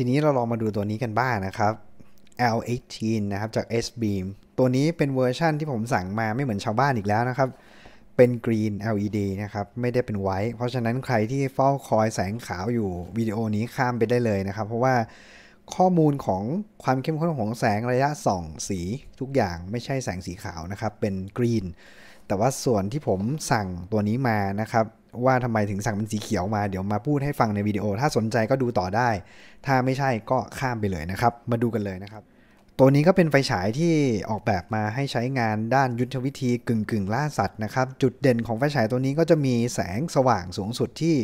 ทีนี้เราลองมาดูตัวนี้กันบ้างนะครับ L18 นะครับจาก S Beam ตัวนี้เป็นเวอร์ชั่นที่ผมสั่งมาไม่เหมือนชาวบ้านอีกแล้วนะครับ เป็นกรีน LED นะครับไม่ได้เป็นไวท์เพราะฉะนั้นใครที่เฝ้าคอยแสงขาวอยู่วิดีโอนี้ข้ามไปได้เลยนะครับ เพราะว่าข้อมูลของความเข้มข้นของแสงระยะส่องสีทุกอย่างไม่ใช่แสงสีขาวนะครับ เป็นกรีนแต่ว่าส่วนที่ผมสั่งตัวนี้มานะครับ ว่าทำไมถึงสั่งเป็นสีเขียวมาเดี๋ยวมาพูดให้ฟังในวิดีโอ ถ้าสนใจก็ดูต่อได้ ถ้าไม่ใช่ก็ข้ามไปเลยนะครับ มาดูกันเลยนะครับตัวนี้ก็เป็นไฟฉายที่ออกแบบมาให้ใช้งานด้านยุทธวิธีกึ่งกึ่งล่าสัตว์นะครับ จุดเด่นของไฟฉายตัวนี้ก็จะมีแสงสว่างสูงสุดที่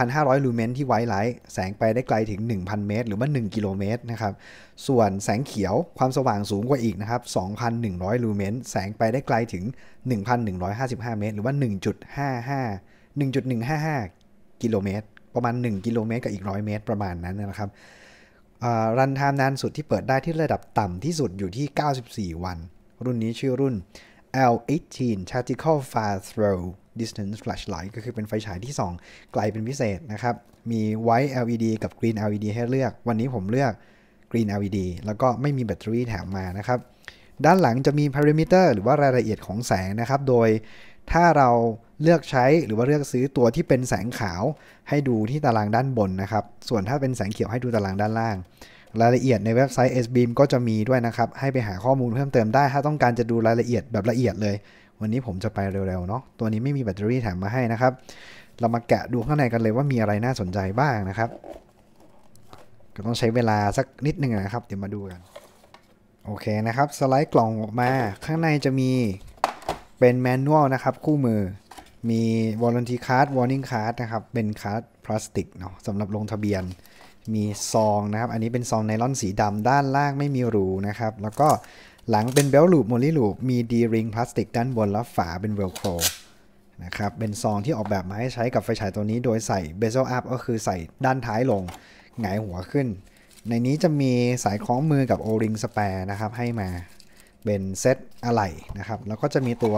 1,500 ลูเมนที่ไวไลท์ แสงไปได้ไกลถึง 1,000 เมตร หรือว่า 1 กิโลเมตรนะครับ ส่วนแสงเขียวความสว่างสูงกว่าอีกนะครับ 2,100 ลูเมน แสงไปได้ไกลถึง 1,155 เมตรหรือว่า 1.55 1.155 กิโลเมตร ประมาณ 1 กิโลเมตรกับอีก 100 เมตร ประมาณนั้นนะครับรันไทม์นานสุดที่เปิดได้ที่ระดับต่ำที่สุดอยู่ที่ 94 วัน รุ่นนี้ชื่อรุ่น L18 Tactical Fire Throw Distance Flashlight ก็คือเป็นไฟฉายที่สองไกลเป็นพิเศษนะครับ มี White LED กับ Green LED ให้เลือกวันนี้ผมเลือก Green LED แล้วก็ไม่มีแบตเตอรี่แถมมานะครับ ด้านหลังจะมีพารามิเตอร์หรือว่ารายละเอียดของแสงนะครับโดยถ้าเราเลือกใช้หรือว่าเลือกซื้อตัวที่เป็นแสงขาวให้ดูที่ตารางด้านบนนะครับ ส่วนถ้าเป็นแสงเขียวให้ดูตารางด้านล่าง รายละเอียดในเว็บไซต์ SBeam ก็จะมีด้วยนะครับ ให้ไปหาข้อมูลเพิ่มเติมได้ถ้าต้องการจะดูรายละเอียดแบบละเอียดเลย วันนี้ผมจะไปเร็วๆเนาะตัวนี้ไม่มีแบตเตอรี่แถมมาให้นะครับ เรามาแกะดูข้างในกันเลยว่ามีอะไรน่าสนใจบ้างนะครับ ก็ต้องใช้เวลาสักนิดนึงนะครับเดี๋ยวมาดูกันโอเคนะครับ สไลด์กล่องออกมาข้างในจะมีเป็นแมนนวลนะครับ คู่มือมี warranty card warning card นะครับ เป็นคาร์ดพลาสติกเนาะสำหรับลงทะเบียนมีซองนะครับ อันนี้เป็นซองไนล่อนสีดำด้านล่างไม่มีรูนะครับ แล้วก็หลังเป็นเบลลูปโมลิลูปมีดีริงพลาสติกด้านบนแล้วฝาเป็นเวลโครนะครับเป็นซองที่ออกแบบมาให้ใช้กับไฟฉายตัวนี้โดยใส่เบ z e l up ก็คือใส่ด้านท้ายลงหงายหัวขึ้น ในนี้จะมีสายคล้องมือกับโอริงสแปร์นะครับให้มาเป็นเซตอะไหล่นะครับ แล้วก็จะมีตัว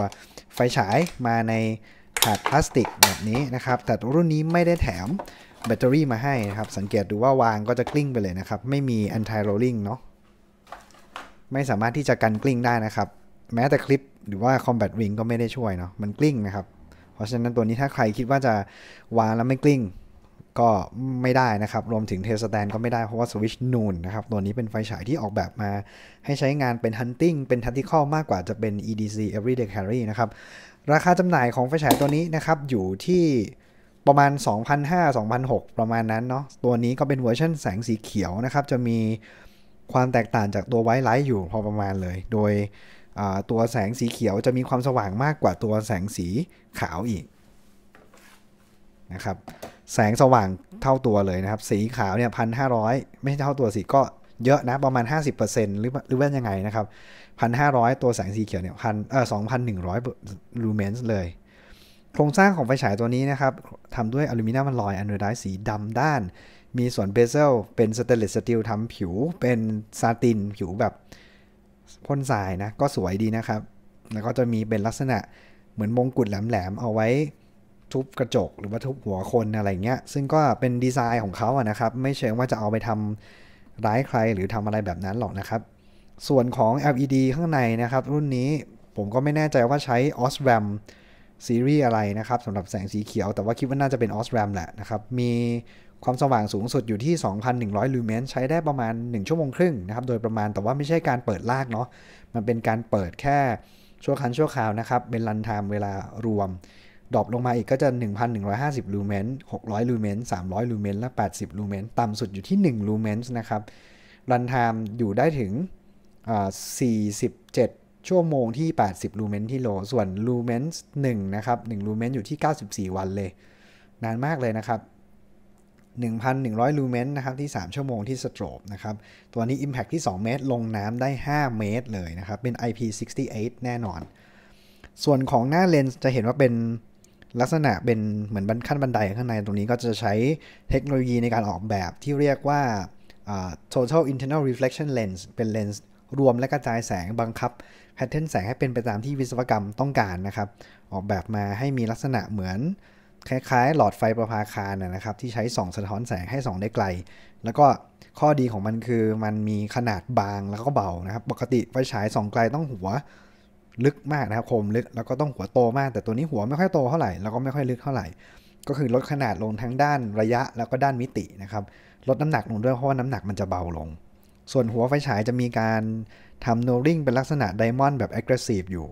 ไฟฉายมาในถาดพลาสติกแบบนี้นะครับ แต่รุ่นนี้ไม่ได้แถมแบตเตอรี่มาให้นะครับ สังเกตดูว่าวางก็จะกลิ้งไปเลยนะครับ ไม่มี anti rolling เนาะ ไม่สามารถที่จะกันกลิ้งได้นะครับ แม้แต่คลิปหรือว่า combat ว i n g ก็ไม่ได้ช่วยเนาะ มันกลิ้งนะครับ เพราะฉะนั้นตัวนี้ถ้าใครคิดว่าจะวางแล้วไม่กลิ้งก็ไม่ได้นะครับรวมถึงเทสแตนก็ไม่ได้เพราะว่าสวิชนูนนะครับตัวนี้เป็นไฟฉายที่ออกแบบมาให้ใช้งานเป็นฮันติงเป็นทันติค้อมากกว่าจะเป็น EDC Everyday Carry นะครับ ราคาจำหน่ายของไฟฉายตัวนี้นะครับ อยู่ที่ประมาณ2,500-2,600ประมาณนั้นเนาะตัวนี้ก็เป็นเวอร์ชันแสงสีเขียวนะครับ จะมีความแตกต่างจากตัวไวท์ไลท์อยู่พอประมาณเลย โดยตัวแสงสีเขียวจะมีความสว่างมากกว่าตัวแสงสีขาวอีกนะครับแสงสว่างเท่าตัวเลยนะครับ สีขาวเนี่ยพันห้าร้อยไม่ใช่เท่าตัวสิก็เยอะนะประมาณ 50%หรือหรือว่ายังไงนะครับร้อยตัวแสงสีเขียวเนี่ยพันเออสองงพันนหึ่ร้อยลูเมนส์เลย โครงสร้างของไฟฉายตัวนี้นะครับทำด้วยอลูมิเนียมอลอยอนูไดสีดำด้าน มีส่วนเบเซลเป็นสเตเลสสตีลทำผิว เป็นซาตินผิวแบบพ่นทรายนะก็สวยดีนะครับ แล้วก็จะมีเป็นลักษณะเหมือนมงกุฎแหลมๆเอาไว้ทุบกระจกหรือว่าทุบหัวคนอะไรเงี้ยซึ่งก็เป็นดีไซน์ของเขาอะนะครับ ไม่เชิงว่าจะเอาไปทำร้ายใครหรือทำอะไรแบบนั้นหรอกนะครับ ส่วนของ LED ข้างในนะครับ รุ่นนี้ผมก็ไม่แน่ใจว่าใช้ Osram ซีรีส์อะไรนะครับสำหรับแสงสีเขียวแต่ว่าคิดว่าน่าจะเป็น Osram แหละนะครับ มีความสว่างสูงสุดอยู่ที่ 2,100ลูเมนใช้ได้ประมาณ1ชั่วโมงครึ่งนะครับโดยประมาณแต่ว่าไม่ใช่การเปิดลากเนาะมันเป็นการเปิดแค่ชั่วครั้งชั่วคราวนะครับเป็นรันไทม์เวลารวมดรอปลงมาอีกก็จะ 1,150ลูเมน600ลูเมน300ลูเมนและ 80ลูเมนต่ำสุดอยู่ที่1ลูเมนนะครับ รันไทม์อยู่ได้ถึง 47 ชั่วโมงที่ 80ลูเมนที่โล ส่วนลูเมน1นะครับ1ลูเมนอยู่ที่ 94 วันเลย นานมากเลยนะครับ 1,100ลูเมนนะครับที่ 3 ชั่วโมงที่สโตรบนะครับ ตัวนี้ Impact ที่ 2 เมตร ลงน้ำได้ 5 เมตรเลยนะครับ เป็น IP68 แน่นอน ส่วนของหน้าเลนส์จะเห็นว่าเป็นลักษณะเป็นเหมือนบันขั้นบันไดข้างในตรงนี้ก็จะใช้เทคโนโลยีในการออกแบบที่เรียกว่า total internal reflection lens เป็นเลนส์รวมและกระจายแสงบังคับแพทเทิร์นแสงให้เป็นไปตามที่วิศวกรรมต้องการนะครับ ออกแบบมาให้มีลักษณะเหมือน คล้ายๆ หลอดไฟประภาคารนะครับ ที่ใช้ส่องสะท้อนแสงให้ส่องได้ไกล แล้วก็ข้อดีของมันคือมันมีขนาดบางแล้วก็เบานะครับปกติไฟฉายส่องไกลต้องหัวลึกมากนะครับ คมลึกแล้วก็ต้องหัวโตมาก แต่ตัวนี้หัวไม่ค่อยโตเท่าไหร่ แล้วก็ไม่ค่อยลึกเท่าไหร่ ก็คือลดขนาดลงทั้งด้านระยะแล้วก็ด้านมิตินะครับ ลดน้ำหนักลงด้วยเพราะว่าน้ำหนักมันจะเบาลง ส่วนหัวไฟฉายจะมีการทำโนริงเป็นลักษณะไดมอนด์แบบ aggressive อยู่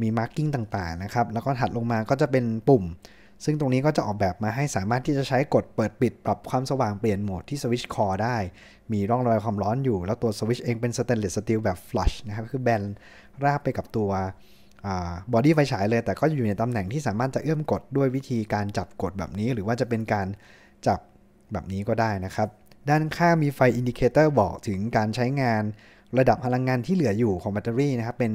มีมาร์กิ้งต่าง ๆ นะครับ แล้วก็ถัดลงมาก็จะเป็นปุ่มซึ่งตรงนี้ก็จะออกแบบมาให้สามารถที่จะใช้กดเปิดปิดปรับความสว่างเปลี่ยนโหมดที่สวิตช์คอได้ มีร่องรอยความร้อนอยู่แล้วตัวสวิตช์เองเป็นสเตนเลสสตีลแบบฟลัชนะครับคือแบนราบไปกับตัวบอดี้ไฟฉายเลยแต่ก็อยู่ในตำแหน่งที่สามารถจะเอื้อมกดด้วยวิธีการจับกดแบบนี้หรือว่าจะเป็นการจับแบบนี้ก็ได้นะครับ ด้านข้างมีไฟอินดิเคเตอร์บอกถึงการใช้งานระดับพลังงานที่เหลืออยู่ของแบตเตอรี่นะครับ เป็น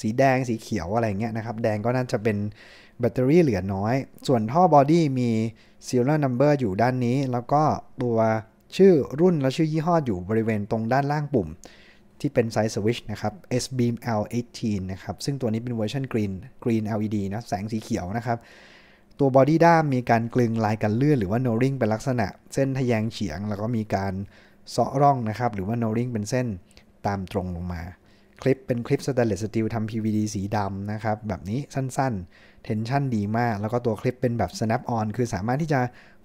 สีแดงสีเขียวอะไรเงี้ยนะครับ แดงก็น่าจะเป็นแบตเตอรี่เหลือน้อย ส่วนท่อบอดี้มี serial number อยู่ด้านนี้ แล้วก็ตัวชื่อรุ่นและชื่อยี่ห้ออยู่บริเวณตรงด้านล่างปุ่มที่เป็นไซส์สวิชนะครับ S Beam L18 นะครับ ซึ่งตัวนี้เป็นเวอร์ชันกรีนกรีน LED นะแสงสีเขียวนะครับ ตัวบอดี้ด้ามมีการกลึงลายกันเลื่อนหรือว่าโนริงเป็นลักษณะ เส้นทะแยงเฉียง แล้วก็มีการเซาะร่องนะครับหรือว่าโนริงเป็นเส้นตามตรงลงมา คลิปเป็นคลิปสแตนเลสสตีลทำ PVD สีดำนะครับ แบบนี้สั้นๆเทนชั่นดีมากแล้วก็ตัวคลิปเป็นแบบ snap on คือสามารถที่จะ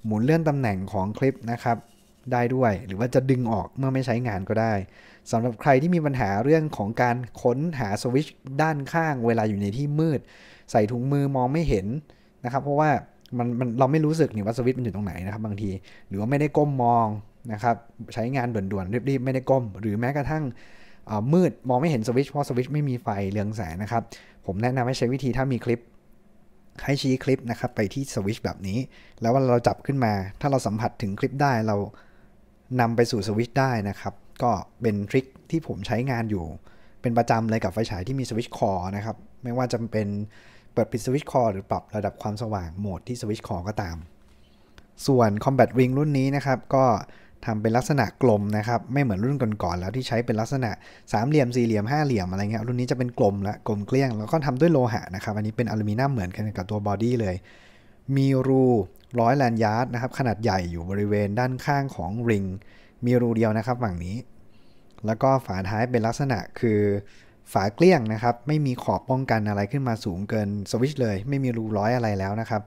หมุนเลื่อนตำแหน่งของคลิปนะครับได้ด้วยหรือว่าจะดึงออกเมื่อไม่ใช้งานก็ได้สำหรับใครที่มีปัญหาเรื่องของการค้นหาสวิชด้านข้างเวลาอยู่ในที่มืด ใส่ถุงมือมองไม่เห็นนะครับ เพราะว่ามันมันเราไม่รู้สึกนี่ว่าสวิตช์มันอยู่ตรงไหนนะครับ บางที หรือว่าไม่ได้ก้มมองนะครับใช้งานด่วนๆ รีบๆ ไม่ได้ก้ม หรือแม้กระทั่งมืด มองไม่เห็นสวิตช์เพราะสวิตช์ไม่มีไฟเรืองแสงนะครับ ผมแนะนำให้ใช้วิธีถ้ามีคลิปให้ชี้คลิปนะครับไปที่สวิตช์แบบนี้ แล้วว่าเราจับขึ้นมา ถ้าเราสัมผัสถึงคลิปได้เรานำไปสู่สวิตช์ได้นะครับ ก็เป็นทริคที่ผมใช้งานอยู่ เป็นประจำเลยกับไฟฉายที่มีสวิตช์คอนะครับไม่ว่าจะเป็นเปิดปิดสวิตช์คอหรือปรับระดับความสว่างโหมดที่สวิตช์คอก็ตาม ส่วน Combat Wing รุ่นนี้นะครับก็ทำเป็นลักษณะกลมนะครับ ไม่เหมือนรุ่นก่อนๆแล้วที่ใช้เป็นลักษณะสามเหลี่ยมสี่เหลี่ยมห้าเหลี่ยมอะไรเงี้ยรุ่นนี้จะเป็นกลมละกลมเกลี้ยงแล้วก็ทำด้วยโลหะนะครับอันนี้เป็นอลูมิเนียมเหมือนกันกับตัวบอดี้เลย มีรูร้อยแลนยาร์ดนะครับ ขนาดใหญ่อยู่บริเวณด้านข้างของริงมีรูเดียวนะครับฝั่งนี้ แล้วก็ฝาท้ายเป็นลักษณะคือฝาเกลี้ยงนะครับ ไม่มีขอบป้องกันอะไรขึ้นมาสูงเกินสวิชเลย ไม่มีรูร้อยอะไรแล้วนะครับ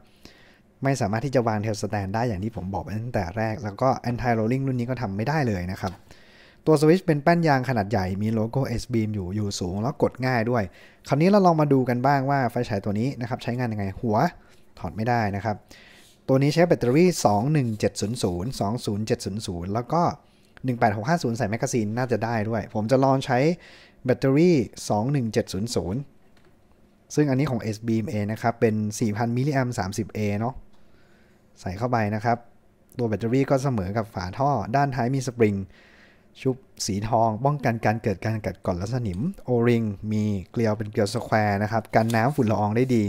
ไม่สามารถที่จะวางเทลสแตนได้อย่างที่ผมบอกไปตั้งแต่แรก แล้วก็แอนตี้โรลลิงรุ่นนี้ก็ทำไม่ได้เลยนะครับ ตัวสวิชเป็นแป้นยางขนาดใหญ่มีโลโก้ S beam อยู่อยู่สูง แล้วกดง่ายด้วย คราวนี้เราลองมาดูกันบ้างว่าไฟฉายตัวนี้นะครับ ใช้งานยังไงหัวถอดไม่ได้นะครับ ตัวนี้ใช้แบตเตอรี่ 21700 20700 แล้วก็ 18650ใส่แมกกาซีนน่าจะได้ด้วย ผมจะลองใช้แบตเตอรี่21700 ซึ่งอันนี้ของ S beam A นะครับเป็น4000 mAh 30A เนาะใส่เข้าไปนะครับ ตัวแบตเตอรี่ก็เสมอ กับฝาท่อ ด้านท้ายมีสปริง ชุบสีทองป้องกันการเกิดการกัดก่อนและสนิม โอริงมีเกลียวเป็นเกลียวสแควร์นะครับ กันน้ำฝุ่นละอองได้ดี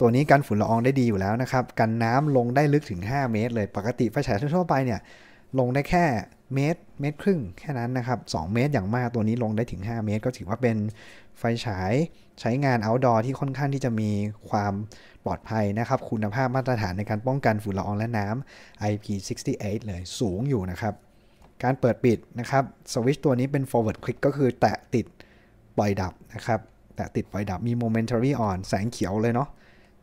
ตัวนี้กันฝุ่นละอองได้ดีอยู่แล้วนะครับ กันน้ำลงได้ลึกถึง 5 เมตร เลย ปกติไฟฉายทั่วไปเนี่ย ลงได้แค่เมตรเมตรครึ่ง แค่นั้นนะครับ 2 เมตรอย่างมาก ตัวนี้ลงได้ ถึง 5 เมตร ก็ถือว่าเป็นไฟฉายใช้งาน outdoor ที่ค่อนข้างที่จะมีความปลอดภัยนะครับ คุณภาพมาตรฐานในการป้องกันฝุ่นละอองและน้ำ IP68 เลยสูงอยู่นะครับ การเปิดปิดนะครับสวิชตัวนี้เป็น forward click ก็คือแตะติดปล่อยดับนะครับ แตะติดปล่อยดับ มี momentary on แสงเขียวเลยเนาะ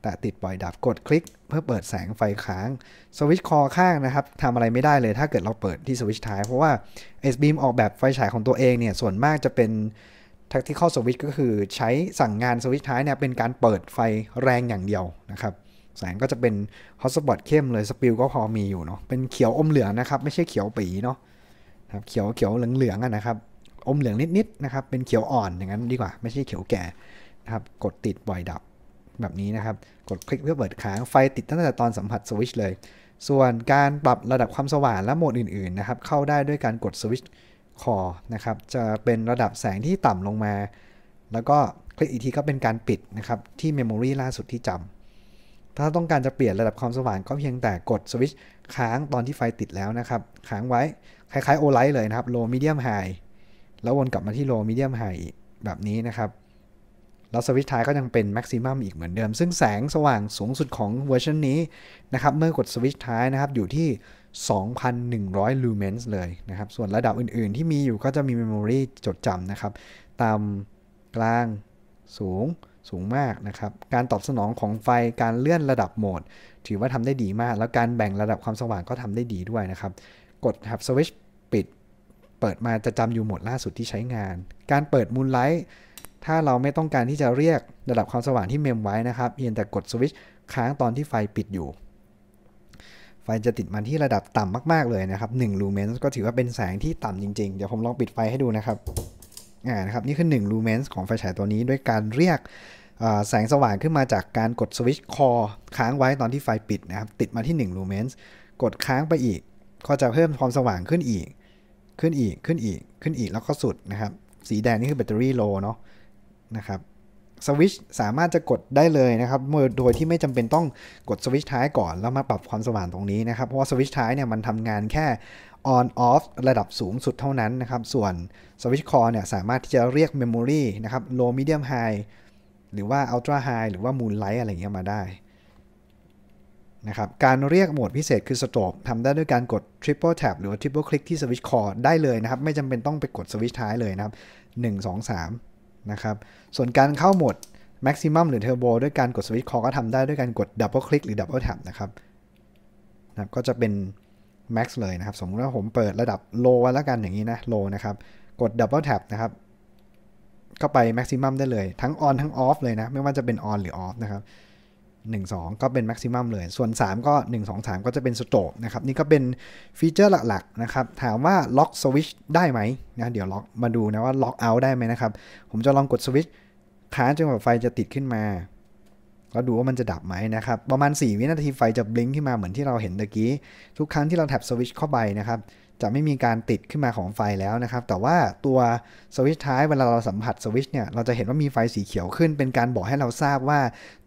แตะติดปล่อยดับ กดคลิก เพื่อเปิดแสงไฟค้างสวิตช์คอข้างนะครับทำอะไรไม่ได้เลยถ้าเกิดเราเปิดที่สวิตช์ท้ายเพราะว่า S-Beam ออกแบบไฟฉายของตัวเองเนี่ยส่วนมากจะเป็น t a c t i ข้ l สวิตช์ก็คือใช้สั่งงานสวิตช์ท้ายเนี่ยเป็นการเปิดไฟแรงอย่างเดียวนะครับแสงก็จะเป็นฮอตสปอตเข้มเลย สปิลก็พอมีอยู่เนาะเป็นเขียวอมเหลืองนะครับ ไม่ใช่เขียวปีเนาะครับเขียวเขียวเหลืองเหลืองนะครับอมเหลืองนิดๆนะครับ เป็นเขียวอ่อน อย่างนั้นดีกว่า ไม่ใช่เขียวแก่นะครับกดติดบ่อยดับ แบบนี้นะครับ กดคลิกเพื่อเปิดค้าง ไฟติดตั้งแต่ตอนสัมผัสสวิตช์เลย ส่วนการปรับระดับความสว่างและโหมดอื่นๆนะครับเข้าได้ด้วยการกดสวิตช์คอ นะครับ จะเป็นระดับแสงที่ต่ำลงมา แล้วก็คลิกอีกทีก็เป็นการปิดนะครับ ที่เมมโมรีล่าสุดที่จำ ถ้าต้องการจะเปลี่ยนระดับความสว่างก็เพียงแต่กดสวิตช์ค้างตอนที่ไฟติดแล้วนะครับ ค้างไว้คล้าย ๆโอไลท์เลยนะครับ โลมีเดียมไฮ แล้ววนกลับมาที่โลมีเดียมไฮ อีก แบบนี้นะครับ แล้วสวิตช์ท้ายก็ยังเป็นแม็กซิมัมอีกเหมือนเดิม ซึ่งแสงสว่างสูงสุดของเวอร์ชันนี้นะครับเมื่อกดสวิตช์ท้ายนะครับอยู่ที่2,100 l u m e n ์เลยนะครับ ส่วนระดับอื่นๆที่มีอยู่ก็จะมีเมมโมรีจดจำนะครับ ตามกลางสูงสูงมากนะครับ การตอบสนองของไฟ การเลื่อนระดับโหมด ถือว่าทำได้ดีมาก แล้วการแบ่งระดับความสว่างก็ทำได้ดีด้วยนะครับ กดครับสวิชปิดเปิดมาจะจำอยู่โหมดล่าสุดที่ใช้งาน การเปิดมูลไลท์ถ้าเราไม่ต้องการที่จะเรียกระดับความสว่างที่เมมไว้นะครับเพียงแต่กดสวิชค้างตอนที่ไฟปิดอยู่ไฟจะติดมาที่ระดับต่ำมากๆเลยนะครับ1ลูเมนส์ก็ถือว่าเป็นแสงที่ต่ำจริงๆ เดี๋ยวผมลองปิดไฟให้ดูนะครับอ่านะครับนี่คือ1ลูเมนส์ของไฟฉายตัวนี้ ด้วยการเรียกแสงสว่างขึ้นมาจากการกดสวิตช์คอค้างไว้ตอนที่ไฟปิดนะครับ ติดมาที่1ลูเมนส์กดค้างไปอีก ก็จะเพิ่มความสว่างขึ้นอีก ขึ้นอีก ขึ้นอีก ขึ้นอีก แล้วก็สุดนะครับ สีแดงนี่คือแบตเตอรี่โลเนาะนะครับสวิชสามารถจะกดได้เลยนะครับ โดยที่ไม่จำเป็นต้องกดสวิชท้ายก่อน แล้วมาปรับความสว่างตรงนี้นะครับ เพราะว่าสวิชท้ายเนี่ยมันทำงานแค่ on off ระดับสูงสุดเท่านั้นนะครับ ส่วนสวิชคอเนี่ยสามารถที่จะเรียก memory นะครับ low medium high หรือว่า ultra high หรือว่า moonlight อะไรเงี้ยมาได้นะครับการเรียกโหมดพิเศษคือ strobe ทำได้ด้วยการกด triple tap หรือว่า triple click ที่ switch core ได้เลยนะครับไม่จำเป็นต้องไปกด switch ท้ายเลยนะครับ1 2 3นะครับ ส่วนการเข้าโหมด Maximum หรือ Turbo ด้วยการกดสวิตช์คอก็ทำได้ด้วยการกด Double Click หรือ Double Tap นะครับนะก็จะเป็น Max เลยนะครับ สมมติว่าผมเปิดระดับ Low วแล้วกันอย่างนี้นะ Low นะครับ กด Double Tap นะครับ ก็ไป Maximum ได้เลย ทั้ง On ทั้ง Off เลยนะ ไม่ว่าจะเป็น On หรือ Off นะครับ1 2 ก็เป็นแม็กซิมัมเลย ส่วน 3 ก็1 2 3 ก็จะเป็นสโตรกนะครับ นี่ก็เป็นฟีเจอร์หลักๆนะครับ ถามว่าล็อกสวิชได้ไหมนะ เดี๋ยวล็อกมาดูนะว่าล็อกเอาได้ไหมนะครับ ผมจะลองกดสวิชค้างจนกว่าไฟจะติดขึ้นมาแล้วดูว่ามันจะดับไหมนะครับ ประมาณ 4 วินาทีไฟจะบลิงขึ้นมาเหมือนที่เราเห็นตะกี้ ทุกครั้งที่เราแท็บสวิชเข้าไปนะครับจะไม่มีการติดขึ้นมาของไฟแล้วนะครับแต่ว่าตัวสวิตช์ท้ายเวลาเราสัมผัสสวิตช์เนี่ยเราจะเห็นว่ามีไฟสีเขียวขึ้น เป็นการบอกให้เราทราบว่า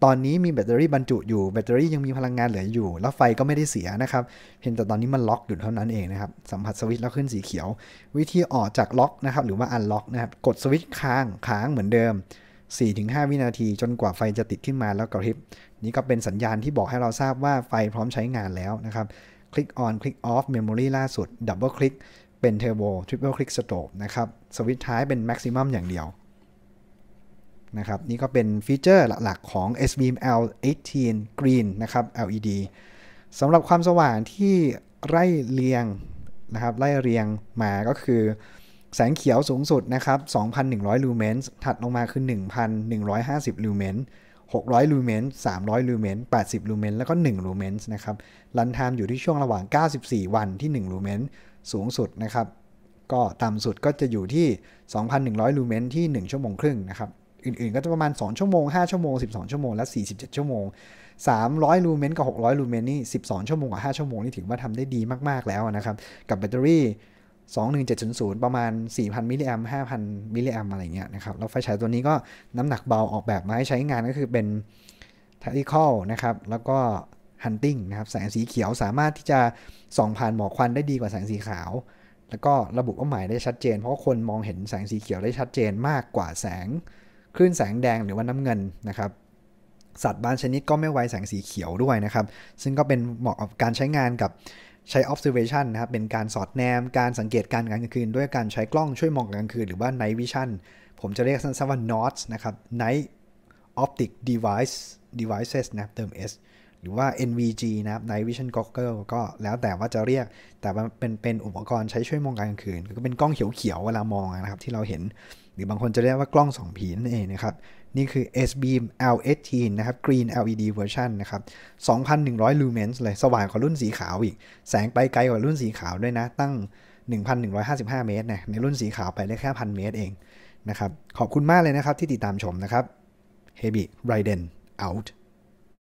ตอนนี้มีแบตเตอรี่บรรจุอยู่แบตเตอรี่ยังมีพลังงานเหลืออยู่ แล้วไฟก็ไม่ได้เสียนะครับเพียงแต่ตอนนี้มันล็อกอยู่เท่านั้นเองนะครับสัมผัสสวิตช์แล้วขึ้นสีเขียว วิธีออกจากล็อกนะครับหรือว่าอันล็อกนะครับกดสวิตช์ค้างค้างเหมือนเดิม 4-5 วินาทีจนกว่าไฟจะติดขึ้นมาแล้วกระพริบนี่ก็เป็นสัญญาณที่บอกให้เราทราบว่าไฟพร้อมใช้งานแล้วนะครับคลิก ออน คลิก ออฟ เมมโมรี ล่าสุด ดับเบิลคลิกเป็นเ turbo t r i ป l e c ล i c k strobe นะครับสวิตช์ท้ายเป็นแม็กซิมัมอย่างเดียวนะครับนี่ก็เป็นฟีเจอร์หลักๆของ SBM L18 Green นะครับ LED สำหรับความสว่างที่ไล่เรียงนะครับไล่เรียงมาก็คือ แสงเขียวสูงสุดนะครับ2,100 ลูเมนส์ถัดลงมาคือ 1,150 ลูเมนส์600ลูเมนส์300ลูเมนส์80ลูเมนส์แล้วก็1ลูเมนส์นะครับ รันไทม์อยู่ที่ช่วงระหว่าง94 วันที่ 1 ลูเมนส์สูงสุดนะครับ ก็ต่ำสุดก็จะอยู่ที่ 2,100ลูเมนส์ที่1ชั่วโมงครึ่งนะครับ อื่นๆ ก็จะประมาณ2ชั่วโมง5ชั่วโมง12 ชั่วโมงและ 47 ชั่วโมง 300ลูเมนกับ600ลูเมนนี่12 ชั่วโมงกับ5ชั่วโมงนี่ถือว่าทำได้ดีมากๆแล้วนะครับกับแบตเตอรี่21700ประมาณ 4,000 มิลลิแอม5,000 มิลลิแอมอะไรเงี้ยนะครับ แล้วไฟฉายตัวนี้ก็น้ำหนักเบาออกแบบมาให้ใช้งานก็คือเป็น tactical นะครับ แล้วก็ hunting นะครับแสงสีเขียวสามารถที่จะส่องผ่านหมอกควันได้ดีกว่าแสงสีขาว แล้วก็ระบุเป้าหมายได้ชัดเจน เพราะคนมองเห็นแสงสีเขียวได้ชัดเจนมากกว่าแสงคลื่นแสงแดงหรือว่าน้ำเงินนะครับสัตว์บางชนิดก็ไม่ไวแสงสีเขียวด้วยนะครับซึ่งก็เป็นเหมาะกับการใช้งานกับใช้ observation นะครับเป็นการสอดแนมการสังเกตการกลางคืนด้วยการใช้กล้องช่วยมองกลางคืนหรือว่า night vision ผมจะเรียกสั้นๆ ว่า NOTS นะครับ night optic device devices นะครับเติม s หรือว่า NVG นะครับ night vision goggles ก็แล้วแต่ว่าจะเรียกแต่เป็นเป็นอุปกรณ์ใช้ช่วยมองกลางคืน ก็เป็นกล้องเขียวๆเวลามองนะครับที่เราเห็นหรือบางคนจะเรียกว่ากล้อง2ีนั่นเองนะครับนี่คือ S-Beam L18 นะครับ Green LED version นะครับ 2,100 lumens เลย สว่างกว่ารุ่นสีขาวอีก แสงไปไกลกว่ารุ่นสีขาวด้วยนะ ตั้ง 1,155 เมตรนะในรุ่นสีขาวไปได้แค่1,000 เมตรเอง นะครับ ขอบคุณมากเลยนะครับที่ติดตามชมนะครับ Heavy Raiden out